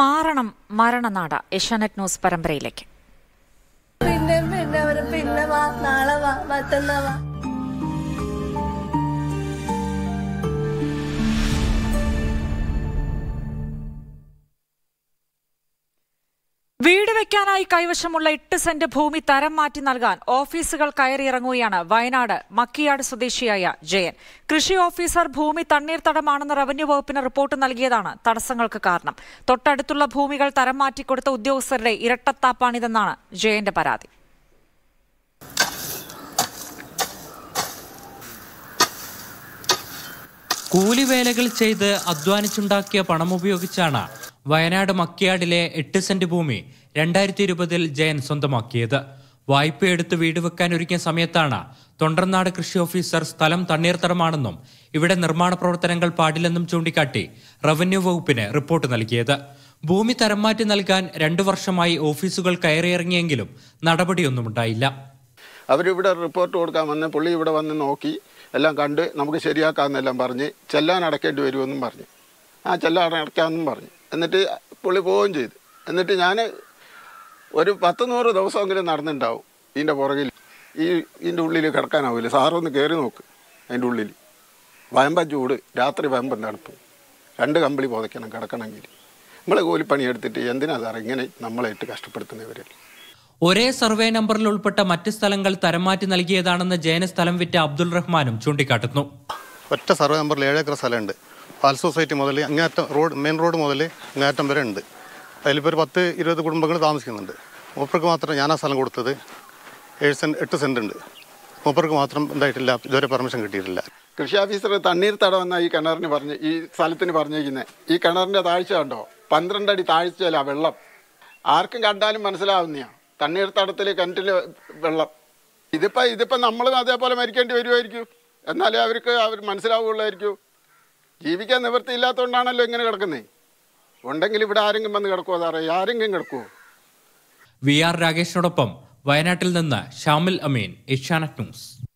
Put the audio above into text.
മാറണം മരണനാട ഏഷ്യാനെറ്റ് ന്യൂസ് പരമ്പരയിലേക്ക് പിന്നെ പിന്നെ നാളെ വാ മറ്റന്നാ വാ വീട് വെക്കാനായി കൈവശമുള്ള എട്ട് സെന്റ് ഭൂമി തരം മാറ്റി നൽകാൻ ഓഫീസുകൾ കയറിയിറങ്ങുകയാണ് വയനാട് മക്കിയാട് സ്വദേശിയായ ജയൻ കൃഷി ഓഫീസർ ഭൂമി തണ്ണീർത്തടമാണെന്ന് റവന്യൂ വകുപ്പിന് റിപ്പോർട്ട് നൽകിയതാണ് തടസ്സങ്ങൾക്ക് കാരണം തൊട്ടടുത്തുള്ള ഭൂമികൾ തരം മാറ്റിക്കൊടുത്ത ഉദ്യോഗസ്ഥരുടെ ഇരട്ടത്താപ്പാണിതെന്നാണ് ജയന്റെ പരാതി കൂലിവേലകൾ ചെയ്ത് അധ്വാനിച്ചുണ്ടാക്കിയ പണം ഉപയോഗിച്ചാണ് വയനാട് മക്കിയാടിലെ എട്ട് സെന്റ് ഭൂമി രണ്ടായിരത്തി ഇരുപതിൽ ജയൻ സ്വന്തമാക്കിയത് എടുത്ത് വീട് വെക്കാൻ ഒരുക്കിയ സമയത്താണ് തൊണ്ടർനാട് കൃഷി ഓഫീസർ സ്ഥലം തണ്ണീർത്തടമാണെന്നും ഇവിടെ നിർമ്മാണ പ്രവർത്തനങ്ങൾ പാടില്ലെന്നും ചൂണ്ടിക്കാട്ടി റവന്യൂ വകുപ്പിന് റിപ്പോർട്ട് നൽകിയത് ഭൂമി തരംമാറ്റി നൽകാൻ രണ്ടു വർഷമായി ഓഫീസുകൾ കയറിയിറങ്ങിയെങ്കിലും നടപടിയൊന്നും ഉണ്ടായില്ല അവരിവിടെ റിപ്പോർട്ട് കൊടുക്കാൻ വന്ന് പുള്ളി ഇവിടെ വന്ന് നോക്കി എല്ലാം കണ്ട് നമുക്ക് ശരിയാക്കാമെന്നെല്ലാം പറഞ്ഞ് ചെല്ലാൻ അടക്കേണ്ടി വരുമെന്നും പറഞ്ഞ് ആ ചെല്ലാൻ അടയ്ക്കാമെന്നും പറഞ്ഞു എന്നിട്ട് പുള്ളി പോവുകയും ചെയ്തു എന്നിട്ട് ഞാൻ ഒരു പത്ത് നൂറ് ദിവസമെങ്കിലും നടന്നിട്ടുണ്ടാവും ഇതിൻ്റെ പുറകിൽ ഈ ഇതിൻ്റെ ഉള്ളിൽ കിടക്കാനാവില്ല സാറൊന്ന് കയറി നോക്ക് അതിൻ്റെ ഉള്ളിൽ വയമ്പ ചൂട് രാത്രി വയമ്പം തണുപ്പ് രണ്ട് കമ്പിളി പുതയ്ക്കണം കിടക്കണമെങ്കിൽ നമ്മൾ കൂലിപ്പണി എടുത്തിട്ട് എന്തിനാ സാറേ ഇങ്ങനെ നമ്മളായിട്ട് കഷ്ടപ്പെടുത്തുന്നവരല്ലേ ഒരേ സർവേ നമ്പറിൽ ഉൾപ്പെട്ട മറ്റ് സ്ഥലങ്ങൾ തരംമാറ്റി നൽകിയതാണെന്ന് ജയന സ്ഥലം വിറ്റ അബ്ദുൾ റഹ്മാനും ചൂണ്ടിക്കാട്ടുന്നു ഒറ്റ സർവേ നമ്പറിൽ ഏഴ് ഏക്കർ സ്ഥലമുണ്ട് പാൽ സൊസൈറ്റി മുതൽ അങ്ങേറ്റം റോഡ് മെയിൻ റോഡ് മുതൽ അങ്ങേറ്റം വരെ ഉണ്ട് അതിലിപ്പോൾ ഒരു പത്ത് ഇരുപത് കുടുംബങ്ങൾ താമസിക്കുന്നുണ്ട് മൂപ്പർക്ക് മാത്രം ഞാൻ ആ സ്ഥലം കൊടുത്തത് ഏഴ് സെൻറ്റ് എട്ട് സെൻറ്റ് ഉണ്ട് മൂപ്പർക്ക് മാത്രം എന്തായിട്ടില്ല ഇതുവരെ പെർമിഷൻ കിട്ടിയിട്ടില്ല കൃഷി ഓഫീസർ തണ്ണീർ തടം ഈ കിണറിന് പറഞ്ഞ് ഈ സ്ഥലത്തിന് പറഞ്ഞിരിക്കുന്നത് ഈ കിണറിൻ്റെ താഴ്ച കണ്ടോ പന്ത്രണ്ടടി താഴ്ചയല്ല വെള്ളം ആർക്കും കണ്ടാലും മനസ്സിലാവുന്നതാണ് തണ്ണീർ തടത്തിൽ കിണറ്റിൽ വെള്ളം ഇതിപ്പോൾ ഇതിപ്പോൾ നമ്മളും അതേപോലെ മരിക്കേണ്ടി വരുമായിരിക്കും എന്നാലേ അവർക്ക് അവർ മനസ്സിലാവുകയുള്ളായിരിക്കും ജീവിക്കാൻ നിവൃത്തി ഇല്ലാത്തതുകൊണ്ടാണല്ലോ ഇങ്ങനെ കിടക്കുന്നത് ഉണ്ടെങ്കിൽ ഇവിടെ ആരെങ്കിലും വന്ന് കിടക്കുമോ സാറേ ആരെങ്കിലും കിടക്കുമോ വി ആർ രാകേഷിനോടൊപ്പം വയനാട്ടിൽ നിന്ന് ഷാമിൽ അമീൻ ഏഷ്യാനെറ്റ് ന്യൂസ്